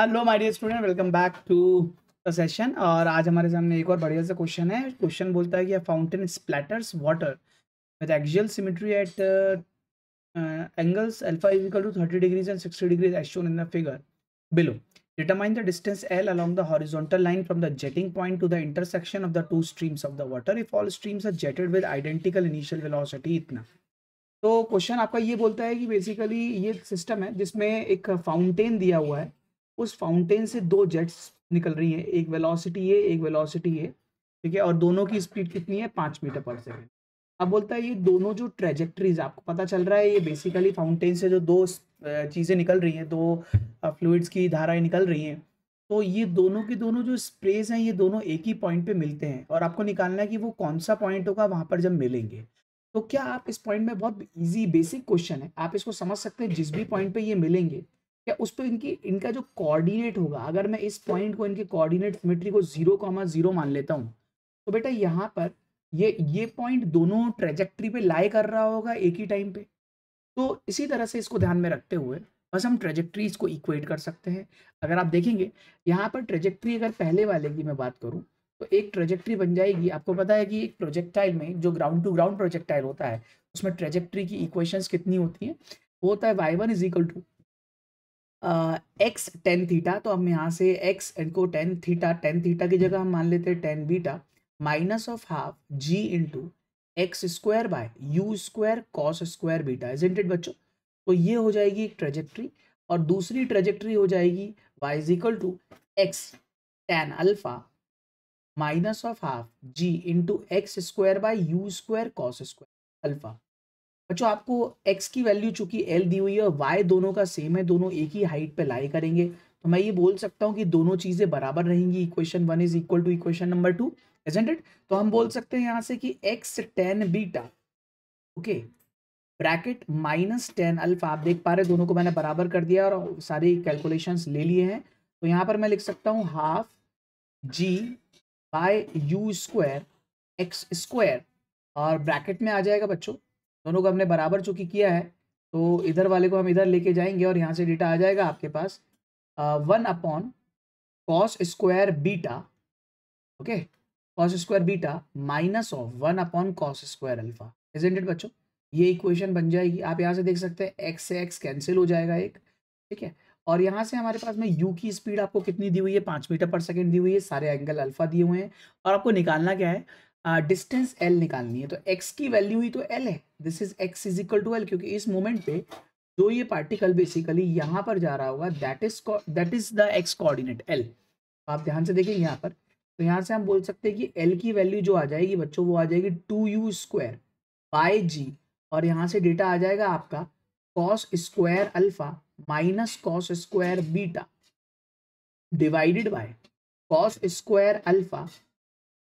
hello my dear student welcome back to the session और आज हमारे सामने एक और बढ़िया सा क्वेश्चन है क्वेश्चन बोलता है कि fountain splatters water with axial symmetry at angles alpha is equal to 30 degrees and 60 degrees as shown in the figure below determine the distance L along the horizontal line from the jetting point to the intersection of the two streams of the water if all streams are jetted with identical initial velocity इतना तो question आपका ये बोलता है कि basically ये system है जिसमें एक फाउंटेन दिया हुआ है उस फाउंटेन से दो जेट्स निकल रही हैं एक वेलोसिटी है एक वेलोसिटी है ठीक है और दोनों की स्पीड कितनी है पाँच मीटर पर सेकेंड अब बोलता है ये दोनों जो ट्रेजेक्ट्रीज आपको पता चल रहा है ये बेसिकली फाउंटेन से जो दो चीज़ें निकल रही हैं दो फ्लूड्स की धाराएं निकल रही हैं तो ये दोनों के दोनों जो स्प्रेज हैं ये दोनों एक ही पॉइंट पे मिलते हैं और आपको निकालना है कि वो कौन सा पॉइंट होगा वहाँ पर जब मिलेंगे तो क्या आप इस पॉइंट में बहुत इजी बेसिक क्वेश्चन है आप इसको समझ सकते हैं जिस भी पॉइंट पे ये मिलेंगे क्या उस पर इनकी इनका जो कोऑर्डिनेट होगा अगर मैं इस पॉइंट को इनके कोऑर्डिनेट सिमेट्री को जीरो कॉमा जीरो मान लेता हूँ तो बेटा यहाँ पर ये ये पॉइंट दोनों ट्रेजेक्ट्री पे लाई कर रहा होगा एक ही टाइम पे तो इसी तरह से इसको ध्यान में रखते हुए बस हम ट्रेजेक्ट्रीज को इक्वेट कर सकते हैं अगर आप देखेंगे यहाँ पर ट्रेजेक्ट्री अगर पहले वाले की मैं बात करूँ तो एक ट्रेजेक्ट्री बन जाएगी आपको पता है कि एक प्रोजेक्टाइल में जो ग्राउंड टू ग्राउंड प्रोजेक्टाइल होता है उसमें ट्रेजेक्ट्री की इक्वेशंस कितनी होती हैं वो होता है y one is equal to x tan theta तो हम यहाँ से एक्स को टेन थीटा टेन थीटा की जगह हम मान लेते हैं tan beta minus of half g into x square by u square cos square beta is इंटेड बच्चों तो ये हो जाएगी एक ट्रेजेक्ट्री और दूसरी ट्रेजेक्ट्री हो जाएगी y is equal to x tan alpha minus of half g into x square by u square cos square alpha बच्चों आपको x की वैल्यू चूंकि l दी हुई है और y दोनों का सेम है दोनों एक ही हाइट पे लाई करेंगे तो मैं ये बोल सकता हूँ कि दोनों चीज़ें बराबर रहेंगी equation one is equal to equation number two एजेंटेड तो हम बोल सकते हैं यहाँ से कि x tan beta okay bracket minus tan alpha आप देख पा रहे दोनों को मैंने बराबर कर दिया और सारे कैलकुलेशन ले लिए हैं तो यहाँ पर मैं लिख सकता हूँ half g by u square x square और ब्रैकेट में आ जाएगा बच्चों दोनों को हमने बराबर चूंकि किया है तो इधर वाले को हम इधर लेके जाएंगे और यहाँ से डेटा आ जाएगा आपके पास one upon cos square beta okay cos square beta minus of one upon cos square alpha presented बच्चों ये इक्वेशन बन जाएगी आप यहाँ से देख सकते हैं एक्स से एक्स कैंसिल हो जाएगा एक ठीक है और यहाँ से हमारे पास में यू की स्पीड आपको कितनी दी हुई है पाँच मीटर पर सेकेंड दी हुई है सारे एंगल अल्फा दिए हुए हैं और आपको निकालना क्या है डिस्टेंस एल निकालनी है तो एक्स की वैल्यू ही तो एल है this is x is equal to L क्योंकि इस मोमेंट पे जो ये पार्टिकल बेसिकली यहाँ पर जा रहा होगा that is that is the x coordinate L आप ध्यान से देखें यहाँ पर तो यहाँ से हम बोल सकते हैं कि एल की वैल्यू जो आ जाएगी बच्चों वो आ जाएगी two u square by g और यहाँ से डेटा आ जाएगा आपका cos square alpha minus cos square beta divided by cos square alpha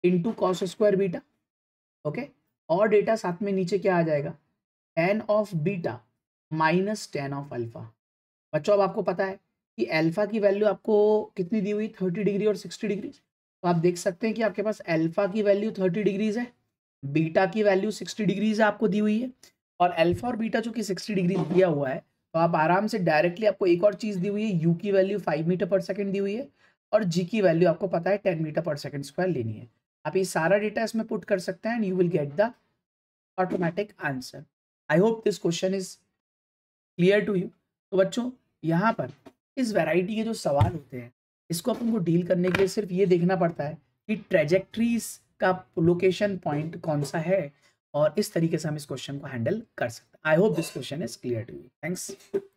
into cos square beta okay और डेटा साथ में नीचे क्या आ जाएगा tan of beta minus tan of alpha बच्चों अब आपको पता है कि अल्फा की वैल्यू आपको कितनी दी हुई थर्टी डिग्री और सिक्सटी डिग्री तो आप देख सकते हैं कि आपके पास अल्फा की वैल्यू थर्टी डिग्रीज है बीटा की वैल्यू सिक्सटी डिग्रीज आपको दी हुई है और अल्फा और बीटा जो कि सिक्सटी डिग्री दिया हुआ है तो आप आराम से डायरेक्टली आपको एक और चीज़ दी हुई है यू की value five metre per second दी हुई है और जी की वैल्यू आपको पता है ten metre per second square लेनी है आप ये सारा डेटा इसमें पुट कर सकते हैं and you will get the automatic answer I hope this question is clear to you तो बच्चों यहाँ पर इस वैरायटी के जो सवाल होते हैं इसको अपन को डील करने के लिए सिर्फ ये देखना पड़ता है कि ट्रेजेक्ट्रीज का लोकेशन पॉइंट कौन सा है और इस तरीके से हम इस क्वेश्चन को हैंडल कर सकते हैं I hope this question is clear to you thanks